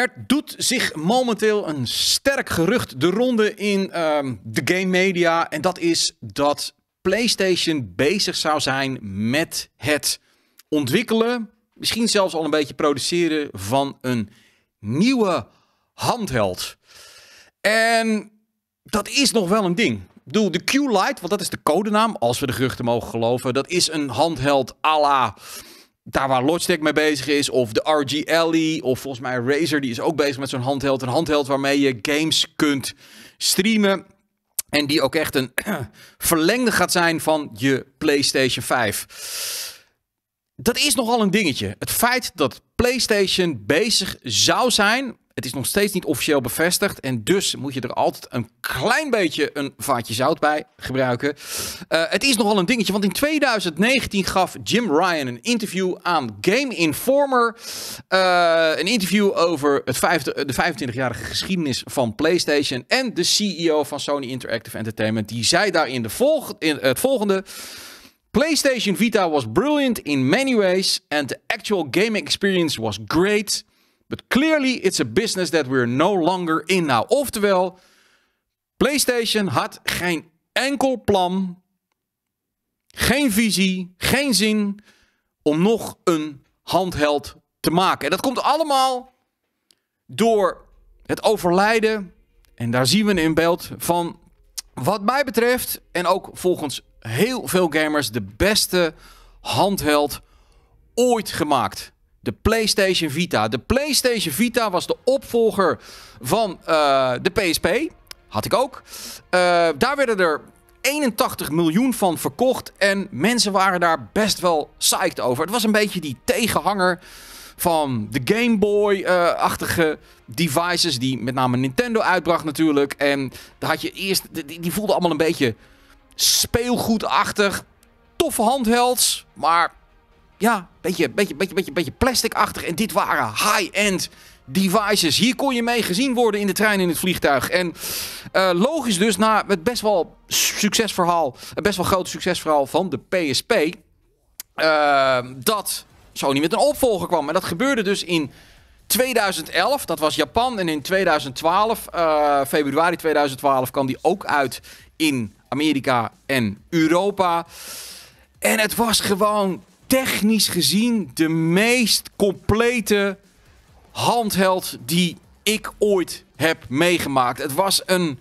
Er doet zich momenteel een sterk gerucht de ronde in ehm, de game media. En dat is dat PlayStation bezig zou zijn met het ontwikkelen, misschien zelfs al een beetje produceren van een nieuwe handheld. En dat is nog wel een ding. Ik bedoel, de Q-Lite, want dat is de codenaam, als we de geruchten mogen geloven. Dat is een handheld à la daar waar Logitech mee bezig is, of de RG Alley, of volgens mij Razer, die is ook bezig met zo'n handheld. Een handheld waarmee je games kunt streamen. En die ook echt een verlengde gaat zijn van je PlayStation 5. Dat is nogal een dingetje. Het feit dat PlayStation bezig zou zijn het is nog steeds niet officieel bevestigd. En dus moet je er altijd een klein beetje een vaatje zout bij gebruiken. Eh, het is nogal een dingetje, want in 2019 gaf Jim Ryan een interview aan Game Informer. Eh, een interview over het de 25-jarige geschiedenis van PlayStation. En de CEO van Sony Interactive Entertainment. Die zei daarin de in het volgende. PlayStation Vita was brilliant in many ways, and the actual gaming experience was great. But clearly it's a business that we're no longer in now. Oftewel, PlayStation had geen enkel plan, geen visie, geen zin om nog een handheld te maken. En dat komt allemaal door het overlijden, en daar zien we in beeld, van wat mij betreft, en ook volgens heel veel gamers, de beste handheld ooit gemaakt. De PlayStation Vita. De PlayStation Vita was de opvolger van eh, de PSP. Had ik ook. Eh, daar werden er 81 miljoen van verkocht. En mensen waren daar best wel psyched over. Het was een beetje die tegenhanger van de Game Boy-achtige eh, devices. Die met name Nintendo uitbracht natuurlijk. En daar had je eerst. Die, die voelden allemaal een beetje speelgoedachtig. Toffe handhelds. Maar ja, beetje, beetje, beetje, beetje, beetje plasticachtig. En dit waren high-end devices. Hier kon je mee gezien worden in de trein, in het vliegtuig. En eh, logisch dus, na het best wel succesverhaal, het best wel groot succesverhaal van de PSP, uh, eh, dat Sony met een opvolger kwam. En dat gebeurde dus in 2011, dat was Japan. En in 2012, eh, februari 2012, kwam die ook uit in Amerika en Europa. En het was gewoon technisch gezien de meest complete handheld die ik ooit heb meegemaakt. Het was een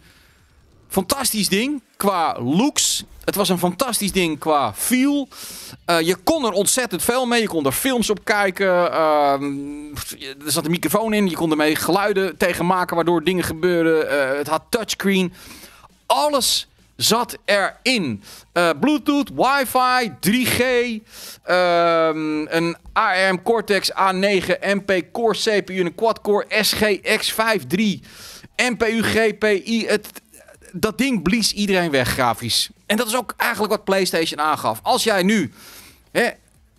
fantastisch ding qua looks. Het was een fantastisch ding qua feel. Eh, je kon er ontzettend veel mee. Je kon er films op kijken. Ehm, er zat een microfoon in. Je kon ermee geluiden tegen maken waardoor dingen gebeurden. Eh, het had touchscreen. Alles zat erin. Uh, Bluetooth, wifi, 3G, ehm, een ARM Cortex A9 MP Core CPU, een quad-core SGX53, MPU GPI. Het, dat ding blies iedereen weg grafisch. En dat is ook eigenlijk wat PlayStation aangaf. Als jij nu hè,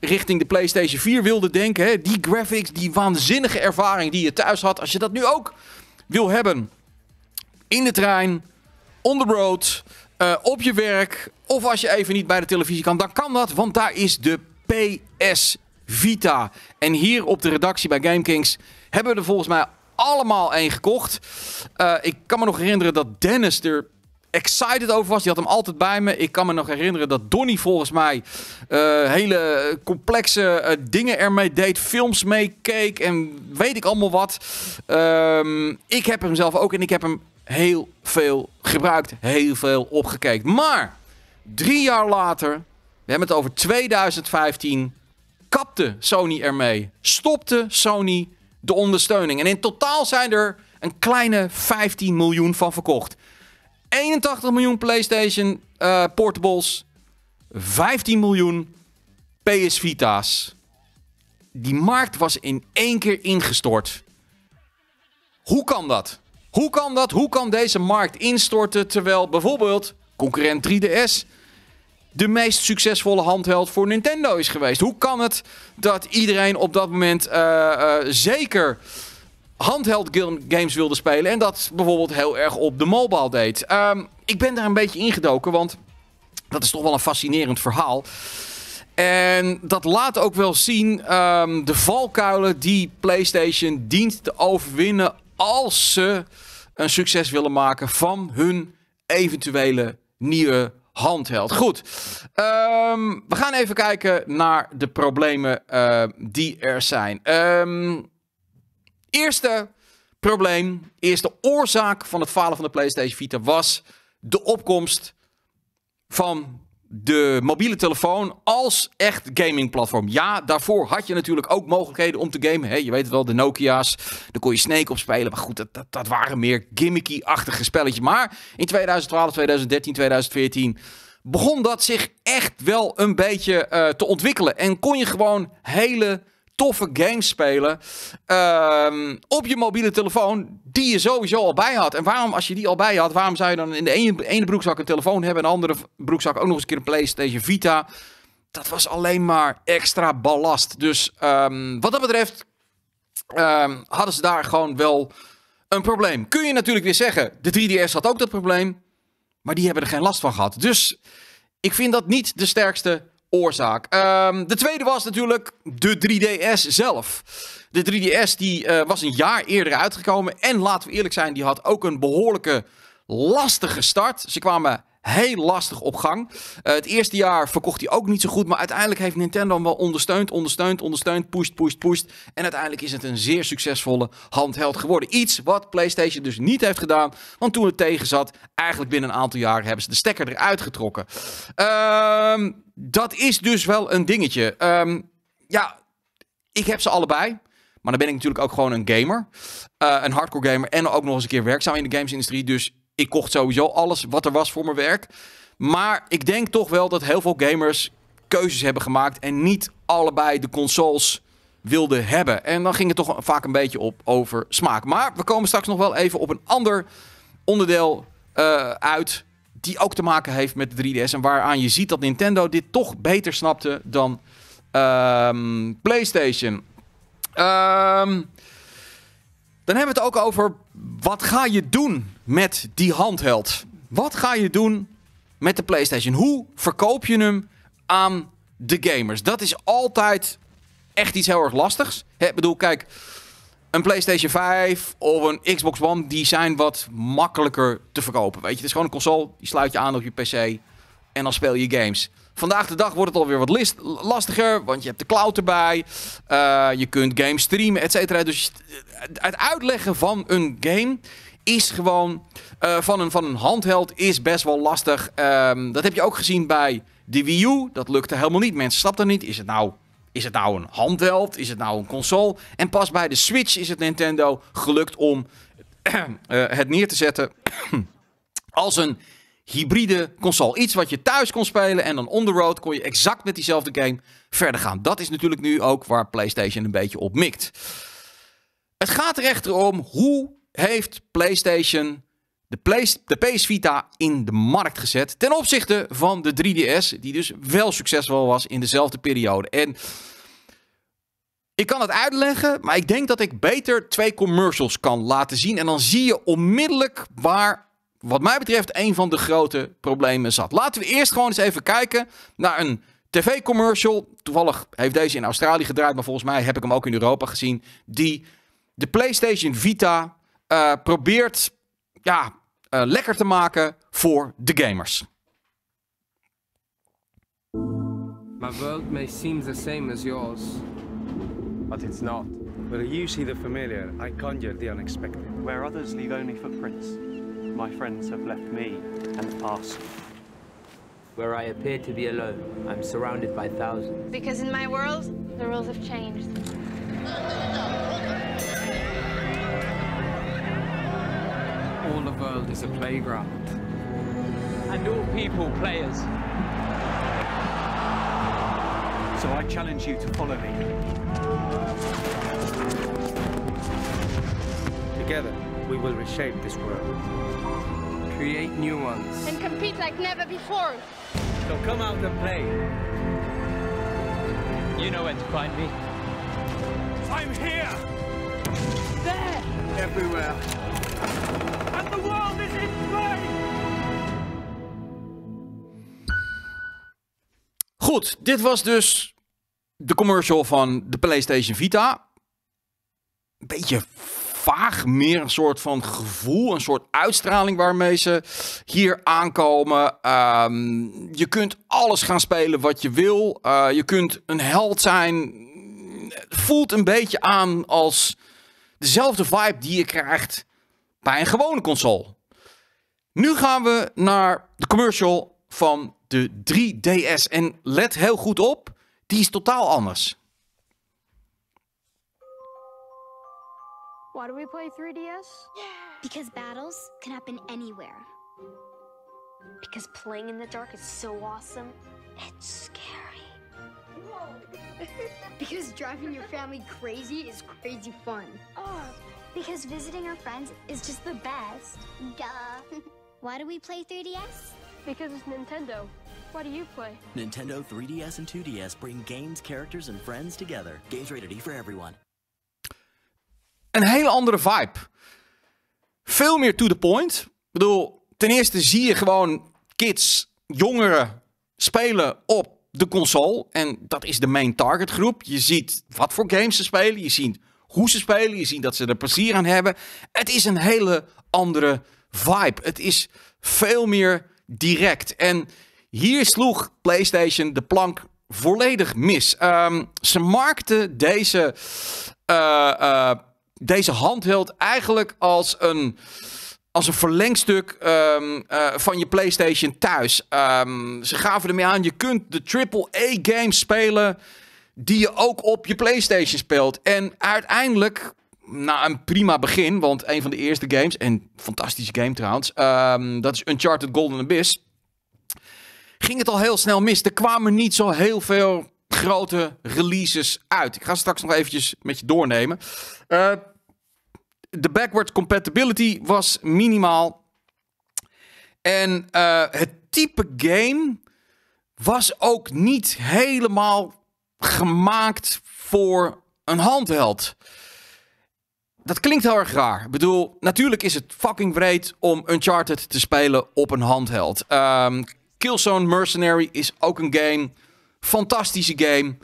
richting de PlayStation 4 wilde denken, hè, die graphics, die waanzinnige ervaring die je thuis had, als je dat nu ook wil hebben in de trein, on the road, eh, op je werk of als je even niet bij de televisie kan, dan kan dat, want daar is de PS Vita. En hier op de redactie bij GameKings hebben we er volgens mij allemaal één gekocht. Eh, ik kan me nog herinneren dat Dennis er excited over was. Die had hem altijd bij me. Ik kan me nog herinneren dat Donny volgens mij eh, hele complexe dingen ermee deed. Films meekeek en weet ik allemaal wat. Ehm, ik heb hem zelf ook en ik heb hem heel veel gebruikt, heel veel opgekeken. Maar drie jaar later, we hebben het over 2015, kapte Sony ermee. Stopte Sony de ondersteuning. En in totaal zijn er een kleine 15 miljoen van verkocht. 81 miljoen PlayStation eh, portables. 15 miljoen PS Vita's. Die markt was in één keer ingestort. Hoe kan dat? Hoe kan dat? Hoe kan deze markt instorten terwijl bijvoorbeeld concurrent 3DS de meest succesvolle handheld voor Nintendo is geweest? Hoe kan het dat iedereen op dat moment eh, eh, zeker handheld games wilde spelen en dat bijvoorbeeld heel erg op de mobile deed? Ehm, ik ben daar een beetje ingedoken, want dat is toch wel een fascinerend verhaal. En dat laat ook wel zien ehm, de valkuilen die PlayStation dient te overwinnen als ze een succes willen maken van hun eventuele nieuwe handheld. Goed, ehm, we gaan even kijken naar de problemen eh, die er zijn. Ehm, eerste probleem, eerste oorzaak van het falen van de PlayStation Vita was de opkomst van de mobiele telefoon als echt gamingplatform. Ja, daarvoor had je natuurlijk ook mogelijkheden om te gamen. Hè? je weet het wel, de Nokia's, daar kon je Snake op spelen. Maar goed, dat, dat, dat waren meer gimmicky-achtige spelletjes. Maar in 2012, 2013, 2014 begon dat zich echt wel een beetje eh, te ontwikkelen. En kon je gewoon hele toffe games spelen ehm, op je mobiele telefoon die je sowieso al bij had. En waarom, als je die al bij had, waarom zou je dan in de ene, ene broekzak een telefoon hebben en de andere broekzak ook nog eens een keer een PlayStation Vita? Dat was alleen maar extra ballast. Dus ehm, wat dat betreft ehm, hadden ze daar gewoon wel een probleem. Kun je natuurlijk weer zeggen, de 3DS had ook dat probleem, maar die hebben er geen last van gehad. Dus ik vind dat niet de sterkste oorzaak. Ehm, de tweede was natuurlijk de 3DS zelf. De 3DS die, eh, was een jaar eerder uitgekomen. En laten we eerlijk zijn, die had ook een behoorlijke lastige start. Ze kwamen heel lastig op gang. Eh, het eerste jaar verkocht hij ook niet zo goed. Maar uiteindelijk heeft Nintendo hem wel ondersteund, ondersteund, ondersteund. Pushed, pushed, pushed. En uiteindelijk is het een zeer succesvolle handheld geworden. Iets wat PlayStation dus niet heeft gedaan. Want toen het tegenzat, eigenlijk binnen een aantal jaar hebben ze de stekker eruit getrokken. Ehm dat is dus wel een dingetje. Ehm, ja, ik heb ze allebei. Maar dan ben ik natuurlijk ook gewoon een gamer. Eh, een hardcore gamer. En ook nog eens een keer werkzaam in de gamesindustrie. Dus ik kocht sowieso alles wat er was voor mijn werk. Maar ik denk toch wel dat heel veel gamers keuzes hebben gemaakt. En niet allebei de consoles wilden hebben. En dan ging het toch vaak een beetje op over smaak. Maar we komen straks nog wel even op een ander onderdeel eh, uit die ook te maken heeft met de 3DS. En waaraan je ziet dat Nintendo dit toch beter snapte dan ehm, PlayStation. Ehm, dan hebben we het ook over wat ga je doen met die handheld? Wat ga je doen met de PlayStation? Hoe verkoop je hem aan de gamers? Dat is altijd echt iets heel erg lastigs. Ik bedoel, kijk, een PlayStation 5 of een Xbox One, die zijn wat makkelijker te verkopen. Weet je, het is gewoon een console, die sluit je aan op je PC en dan speel je games. Vandaag de dag wordt het alweer wat lastiger, want je hebt de cloud erbij. Eh, je kunt games streamen, et cetera. Dus het uitleggen van een game is gewoon... Eh, van, een, van een handheld is best wel lastig. Ehm, dat heb je ook gezien bij de Wii U. Dat lukte helemaal niet. Mensen snapten niet. Is het nou is het nou een handheld? Is het nou een console? En pas bij de Switch is het Nintendo gelukt om eh, het neer te zetten als een hybride console. Iets wat je thuis kon spelen en dan on the road kon je exact met diezelfde game verder gaan. Dat is natuurlijk nu ook waar PlayStation een beetje op mikt. Het gaat er echter om hoe heeft PlayStation de, PS Vita in de markt gezet. Ten opzichte van de 3DS, die dus wel succesvol was in dezelfde periode. En ik kan het uitleggen, maar ik denk dat ik beter twee commercials kan laten zien. En dan zie je onmiddellijk waar, wat mij betreft, een van de grote problemen zat. Laten we eerst gewoon eens even kijken naar een tv-commercial. Toevallig heeft deze in Australië gedraaid, maar volgens mij heb ik hem ook in Europa gezien. Die de PlayStation Vita eh, probeert ja, uh, lekker te maken voor de gamers. My world may seem the same as yours, but it's not. Where you see the familiar, I conjure the unexpected. Where others leave only footprints, my friends have left me and past. Where I appear to be alone, I'm surrounded by thousands. Because in my world, the rules have changed. world is a playground. And all people players. So I challenge you to follow me. Together, we will reshape this world. Create new ones. And compete like never before. So come out and play. You know where to find me. I'm here! There! Everywhere. The world is in Goed, dit was dus de commercial van de PlayStation Vita. beetje vaag, meer een soort van gevoel, een soort uitstraling waarmee ze hier aankomen. Ehm, je kunt alles gaan spelen wat je wil. Eh, je kunt een held zijn. Het voelt een beetje aan als dezelfde vibe die je krijgt bij een gewone console. Nu gaan we naar de commercial van de 3DS. En let heel goed op, die is totaal anders. Why do we play 3DS? Yeah. Because battles can happen anywhere. Because playing in the dark is so awesome, it's scary. Whoa. because driving your family crazy is crazy fun. Oh. Because visiting our friends is just the best. Duh. Why do we play 3DS? Because it's Nintendo. What do you play? Nintendo 3DS and 2DS bring games, characters and friends together. Games rated E for everyone. Een hele andere vibe. Veel meer to the point. Ik bedoel, ten eerste zie je gewoon kids, jongeren spelen op de console. En dat is de main targetgroep. Je ziet wat voor games ze spelen. Je ziet hoe ze spelen. Je ziet dat ze er plezier aan hebben. Het is een hele andere vibe. Het is veel meer direct. En hier sloeg PlayStation de plank volledig mis. Ehm, ze markten deze, eh, eh, deze handheld eigenlijk als een als een verlengstuk ehm, eh, van je PlayStation thuis. Ehm, ze gaven ermee aan, je kunt de AAA-games spelen die je ook op je PlayStation speelt. En uiteindelijk, na een prima begin, want een van de eerste games, en fantastische game trouwens, ehm, dat is Uncharted Golden Abyss, ging het al heel snel mis. Er kwamen niet zo heel veel grote releases uit. Ik ga straks nog eventjes met je doornemen. Eh, de backward compatibility was minimaal. En eh, het type game was ook niet helemaal gemaakt voor een handheld. Dat klinkt heel erg raar. Ik bedoel, natuurlijk is het fucking breed om Uncharted te spelen op een handheld. Um, Killzone Mercenary is ook een game. Fantastische game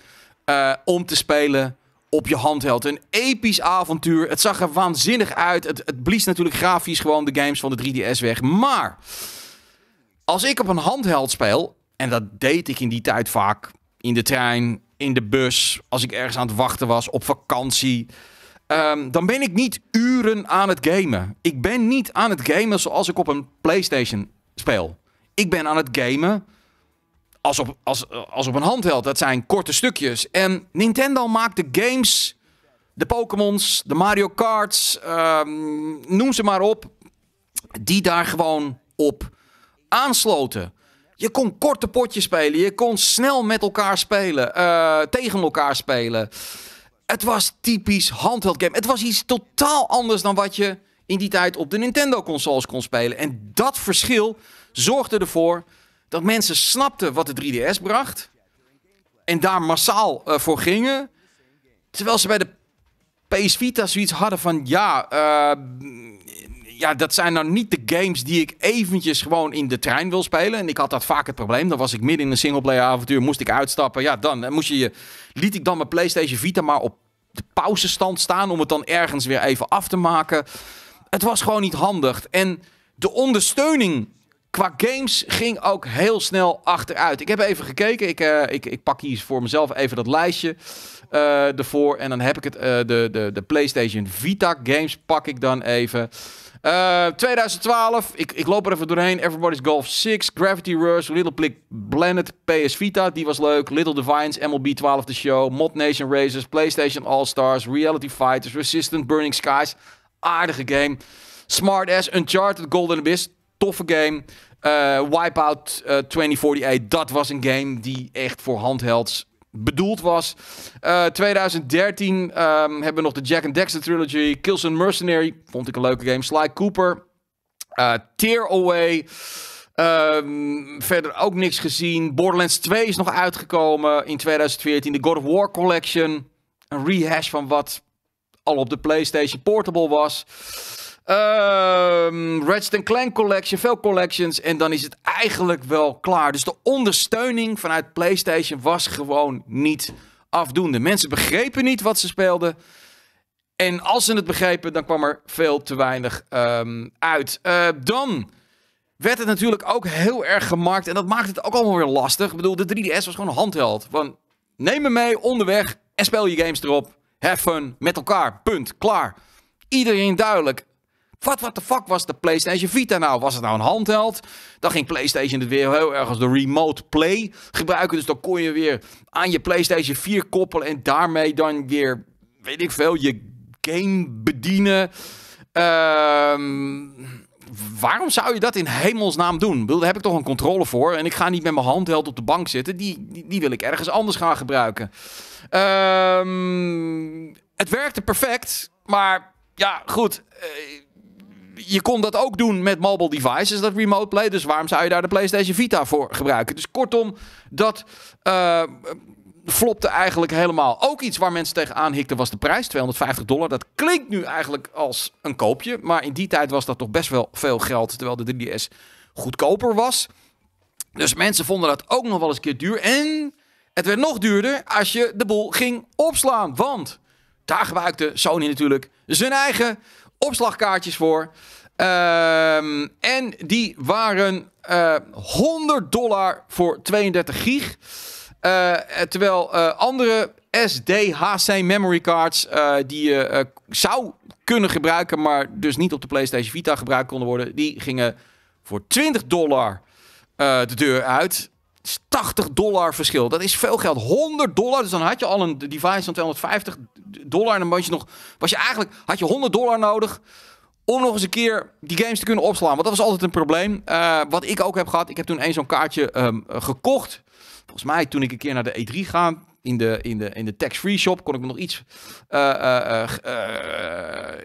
eh, om te spelen op je handheld. Een episch avontuur. Het zag er waanzinnig uit. Het, het blies natuurlijk grafisch gewoon de games van de 3DS weg. Maar als ik op een handheld speel, en dat deed ik in die tijd vaak in de trein, in de bus, als ik ergens aan het wachten was, op vakantie. Ehm, dan ben ik niet uren aan het gamen. Ik ben niet aan het gamen zoals ik op een PlayStation speel. Ik ben aan het gamen als op, als, als op een handheld. Dat zijn korte stukjes. En Nintendo maakt de games, de Pokémons, de Mario Karts, ehm, noem ze maar op, die daar gewoon op aansloten. Je kon korte potjes spelen. Je kon snel met elkaar spelen. Eh, tegen elkaar spelen. Het was typisch handheld game. Het was iets totaal anders dan wat je in die tijd op de Nintendo consoles kon spelen. En dat verschil zorgde ervoor dat mensen snapten wat de 3DS bracht. En daar massaal eh, voor gingen. Terwijl ze bij de PS Vita zoiets hadden van ja, eh, ja, dat zijn nou niet de games die ik eventjes gewoon in de trein wil spelen. En ik had dat vaak het probleem. Dan was ik midden in een singleplayer avontuur, moest ik uitstappen. Ja, dan moest je, liet ik dan mijn PlayStation Vita maar op de pauzestand staan om het dan ergens weer even af te maken. Het was gewoon niet handig. En de ondersteuning qua games ging ook heel snel achteruit. Ik heb even gekeken. Ik, eh, ik, ik pak hier voor mezelf even dat lijstje uh, ervoor. En dan heb ik het, eh, de, de, de PlayStation Vita games pak ik dan even. 2012, eh, ik, ik loop er even doorheen. Everybody's Golf 6, Gravity Rush, Little Big Planet, PS Vita, die was leuk. Little Divines, MLB 12 The Show, Mod Nation Racers, PlayStation All-Stars, Reality Fighters, Resistant, Burning Skies. Aardige game. Smart Ass, Uncharted, Golden Abyss, toffe game. Eh, Wipeout 2048, eh, dat was een game die echt voor handhelds bedoeld was. 2013 eh, ehm, hebben we nog de Jack and Dexter Trilogy. Kills Mercenary, vond ik een leuke game. Sly Cooper. Uh, Tear Away. Ehm, verder ook niks gezien. Borderlands 2 is nog uitgekomen in 2014. De God of War Collection. Een rehash van wat al op de PlayStation Portable was. Ehm, Redstone Clan Collection, veel collections. En dan is het eigenlijk wel klaar. Dus de ondersteuning vanuit PlayStation was gewoon niet afdoende. Mensen begrepen niet wat ze speelden. En als ze het begrepen, dan kwam er veel te weinig ehm, uit. Ehm, dan werd het natuurlijk ook heel erg gemarkt. En dat maakt het ook allemaal weer lastig. Ik bedoel, de 3DS was gewoon een handheld. Want neem me mee onderweg en speel je games erop. Have fun met elkaar. Punt. Klaar. Iedereen duidelijk. Wat, wat the fuck was de PlayStation Vita nou? Was het nou een handheld? Dan ging PlayStation het weer heel erg als de remote play gebruiken. Dus dan kon je weer aan je PlayStation 4 koppelen en daarmee dan weer, weet ik veel, je game bedienen. Ehm, waarom zou je dat in hemelsnaam doen? daar heb ik toch een controle voor. En ik ga niet met mijn handheld op de bank zitten. Die, die, wil ik ergens anders gaan gebruiken. Ehm, het werkte perfect. Maar ja, goed. Eh, je kon dat ook doen met mobile devices, dat remote play. Dus waarom zou je daar de PlayStation Vita voor gebruiken? Dus kortom, dat eh, flopte eigenlijk helemaal. Ook iets waar mensen tegen hikten was de prijs, 250 dollar. Dat klinkt nu eigenlijk als een koopje, maar in die tijd was dat toch best wel veel geld, terwijl de 3DS goedkoper was. Dus mensen vonden dat ook nog wel eens keer duur. En het werd nog duurder als je de boel ging opslaan, want daar gebruikte Sony natuurlijk zijn eigen opslagkaartjes voor. Ehm, en die waren 100 eh, dollar voor 32 gig. Eh, terwijl eh, andere SD, HC memory cards die je zou kunnen gebruiken, maar dus niet op de PlayStation Vita gebruikt konden worden, die gingen voor 20 dollar de deur uit. 80 dollar verschil. Dat is veel geld. 100 dollar. Dus dan had je al een device van 250 dollar. En dan was je nog. Was je eigenlijk. Had je 100 dollar nodig. Om nog eens een keer die games te kunnen opslaan. Want dat was altijd een probleem. Eh, wat ik ook heb gehad. Ik heb toen eens zo'n kaartje ehm, eh, gekocht. Volgens mij toen ik een keer naar de E3 ga. In de, in de, in de tax-free shop kon ik me nog iets, eh,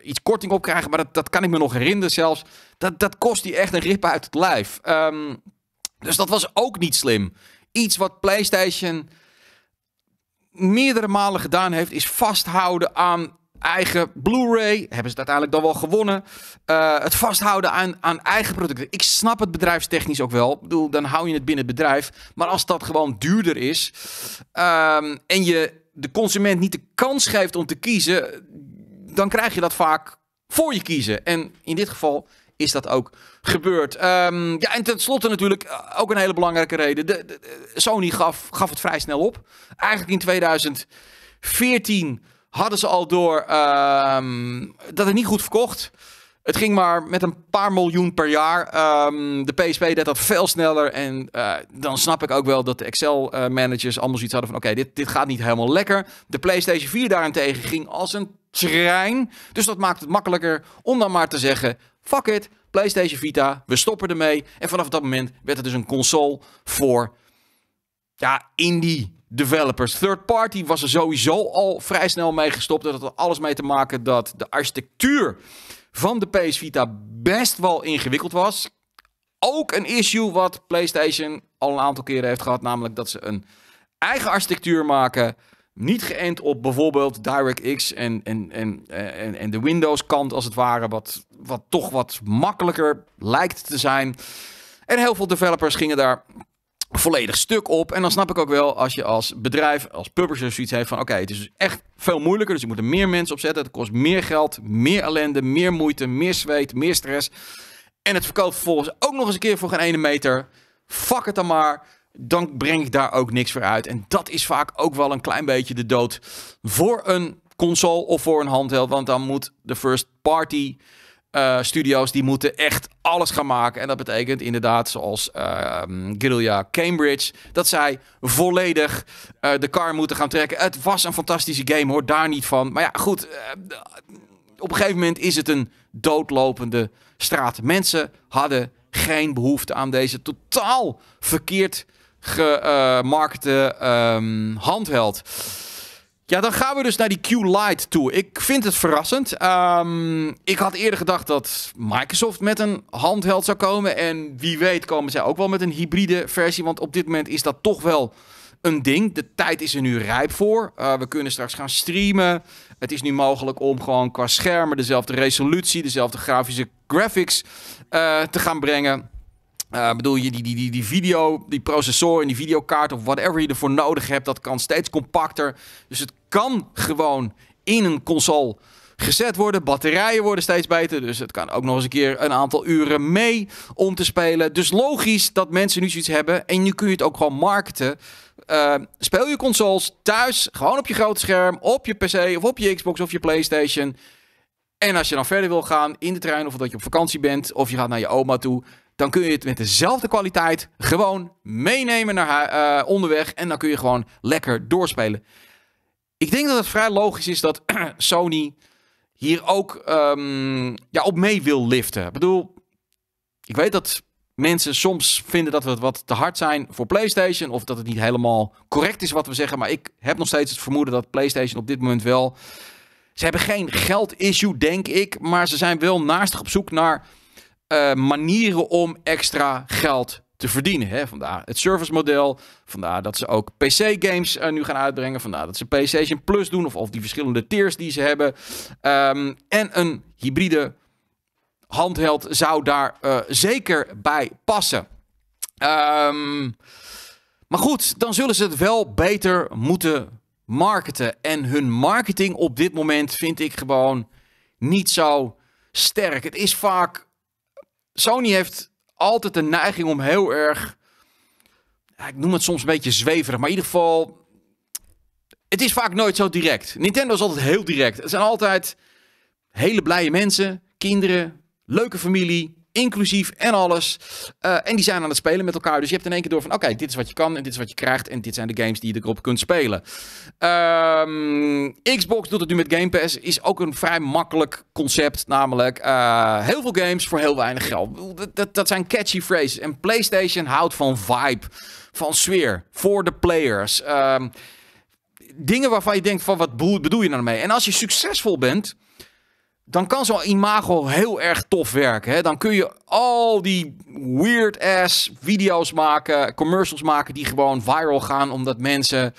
iets korting op krijgen. Maar dat, dat kan ik me nog herinneren zelfs. Dat, dat kost die echt een rip uit het lijf. Ehm, dus dat was ook niet slim. Iets wat PlayStation meerdere malen gedaan heeft, is vasthouden aan eigen Blu-ray. Hebben ze het uiteindelijk dan wel gewonnen. Eh, het vasthouden aan, aan eigen producten. Ik snap het bedrijfstechnisch ook wel. Ik bedoel, dan hou je het binnen het bedrijf. Maar als dat gewoon duurder is ehm, en je de consument niet de kans geeft om te kiezen, dan krijg je dat vaak voor je kiezen. En in dit geval is dat ook gebeurd. Ehm, ja, en tenslotte natuurlijk eh, ook een hele belangrijke reden. De, eh, Sony gaf, gaf het vrij snel op. Eigenlijk in 2014 hadden ze al door ehm, dat het niet goed verkocht. Het ging maar met een paar miljoen per jaar. Ehm, de PSP deed dat veel sneller. En eh, dan snap ik ook wel dat de Excel-managers eh, allemaal zoiets hadden van... oké, dit, dit gaat niet helemaal lekker. De PlayStation 4 daarentegen ging als een trein. Dus dat maakt het makkelijker om dan maar te zeggen... fuck it, PlayStation Vita, we stoppen ermee. En vanaf dat moment werd het dus een console voor ja, indie developers. Third party was er sowieso al vrij snel mee gestopt. Dat had er alles mee te maken dat de architectuur van de PS Vita best wel ingewikkeld was. Ook een issue wat PlayStation al een aantal keren heeft gehad, namelijk dat ze een eigen architectuur maken. Niet geënt op bijvoorbeeld DirectX en, en, en, en, en de Windows-kant, als het ware, wat, wat toch wat makkelijker lijkt te zijn. En heel veel developers gingen daar volledig stuk op. En dan snap ik ook wel als je als bedrijf, als publisher zoiets heeft van... oké, het is dus echt veel moeilijker, dus je moet er meer mensen op zetten. Het kost meer geld, meer ellende, meer moeite, meer zweet, meer stress. En het verkoopt vervolgens ook nog eens een keer voor geen ene meter. Fuck het dan maar. Dan breng ik daar ook niks voor uit. En dat is vaak ook wel een klein beetje de dood voor een console of voor een handheld. Want dan moet de first party eh, studio's die moeten echt alles gaan maken. En dat betekent inderdaad, zoals uh, Guerrilla Cambridge, dat zij volledig eh, de kar moeten gaan trekken. Het was een fantastische game, hoor daar niet van. Maar ja, goed. op een gegeven moment is het een doodlopende straat. Mensen hadden geen behoefte aan deze totaal verkeerd gemarkte ehm, handheld. Ja, dan gaan we dus naar die Q-Lite toe. Ik vind het verrassend. Ehm, ik had eerder gedacht dat Microsoft met een handheld zou komen. En wie weet komen zij ook wel met een hybride versie. Want op dit moment is dat toch wel een ding. De tijd is er nu rijp voor. Eh, we kunnen straks gaan streamen. Het is nu mogelijk om gewoon qua schermen dezelfde resolutie, dezelfde grafische graphics eh, te gaan brengen. Uh, bedoel je, die, die, die, die video, die processor en die videokaart of whatever je ervoor nodig hebt, dat kan steeds compacter. Dus het kan gewoon in een console gezet worden. Batterijen worden steeds beter. Dus het kan ook nog eens een keer een aantal uren mee om te spelen. Dus logisch dat mensen nu zoiets hebben. En nu kun je het ook gewoon markten. Eh, speel je consoles thuis, gewoon op je grote scherm, op je PC of op je Xbox of je PlayStation. En als je dan verder wil gaan in de trein, of dat je op vakantie bent, of je gaat naar je oma toe, dan kun je het met dezelfde kwaliteit gewoon meenemen naar uh, onderweg. En dan kun je gewoon lekker doorspelen. Ik denk dat het vrij logisch is dat Sony hier ook ehm, ja, op mee wil liften. Ik bedoel, ik weet dat mensen soms vinden dat we wat te hard zijn voor PlayStation. Of dat het niet helemaal correct is wat we zeggen. Maar ik heb nog steeds het vermoeden dat PlayStation op dit moment wel. Ze hebben geen geld-issue denk ik. Maar ze zijn wel naastig op zoek naar eh, manieren om extra geld te verdienen. Hè? Vandaar het service model. Vandaar dat ze ook PC-games eh, nu gaan uitbrengen. Vandaar dat ze PlayStation Plus doen. Of, of die verschillende tiers die ze hebben. Ehm, en een hybride handheld zou daar eh, zeker bij passen. Ehm, maar goed, dan zullen ze het wel beter moeten marketen. En hun marketing op dit moment vind ik gewoon niet zo sterk. Het is vaak Sony heeft altijd de neiging om heel erg. ik noem het soms een beetje zweverig, maar in ieder geval. Het is vaak nooit zo direct. Nintendo is altijd heel direct. Het zijn altijd hele blije mensen, kinderen, leuke familie, inclusief en alles. Eh, en die zijn aan het spelen met elkaar. Dus je hebt in één keer door van, oké, dit is wat je kan en dit is wat je krijgt. En dit zijn de games die je erop kunt spelen. Ehm, Xbox doet het nu met Game Pass. Is ook een vrij makkelijk concept. Namelijk eh, heel veel games voor heel weinig geld. Dat, dat, dat zijn catchy phrases. En PlayStation houdt van vibe. Van sfeer. Voor de players. Ehm, dingen waarvan je denkt van, wat bedoel je nou mee? En als je succesvol bent dan kan zo'n imago heel erg tof werken. Hè? Dan kun je al die weird ass video's maken, commercials maken die gewoon viral gaan, omdat mensen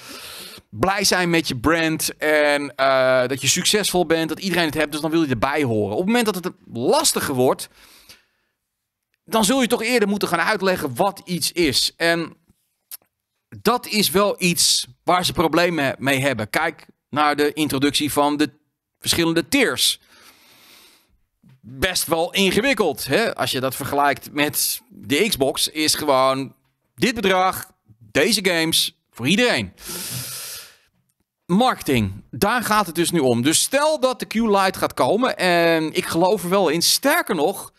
blij zijn met je brand en eh, dat je succesvol bent, dat iedereen het hebt, dus dan wil je erbij horen. Op het moment dat het lastiger wordt, dan zul je toch eerder moeten gaan uitleggen wat iets is. En dat is wel iets waar ze problemen mee hebben. Kijk naar de introductie van de verschillende tiers best wel ingewikkeld. Hè? Als je dat vergelijkt met de Xbox, is gewoon dit bedrag, deze games voor iedereen. Marketing, daar gaat het dus nu om. Dus stel dat de Q-Lite gaat komen, en ik geloof er wel in. Sterker nog,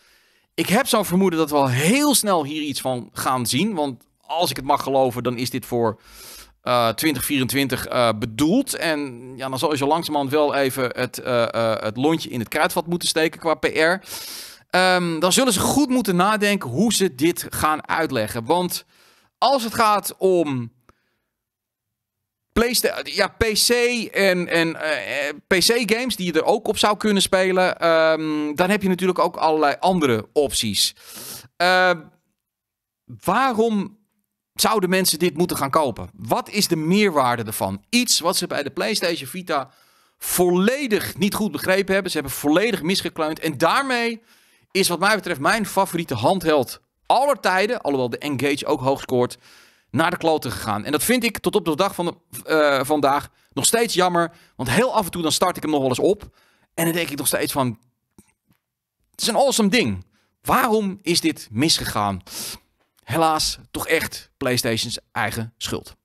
ik heb zo'n vermoeden dat we al heel snel hier iets van gaan zien. Want als ik het mag geloven, dan is dit voor 2024 uh, eh, eh, bedoeld. En ja, dan zal je zo langzamerhand wel even het, uh, het lontje in het kruidvat moeten steken qua PR. Ehm, dan zullen ze goed moeten nadenken hoe ze dit gaan uitleggen. Want als het gaat om PlayStation, ja, PC en, en PC-games die je er ook op zou kunnen spelen, ehm, dan heb je natuurlijk ook allerlei andere opties. Ehm, waarom zouden mensen dit moeten gaan kopen? Wat is de meerwaarde ervan? Iets wat ze bij de PlayStation Vita volledig niet goed begrepen hebben. Ze hebben volledig misgekleund. En daarmee is wat mij betreft mijn favoriete handheld aller tijden, alhoewel de Engage ook hoog scoort, naar de kloten gegaan. En dat vind ik tot op de dag van eh, vandaag nog steeds jammer. Want heel af en toe dan start ik hem nog wel eens op. En dan denk ik nog steeds van, het is een awesome ding. Waarom is dit misgegaan? Helaas, toch echt PlayStation's eigen schuld.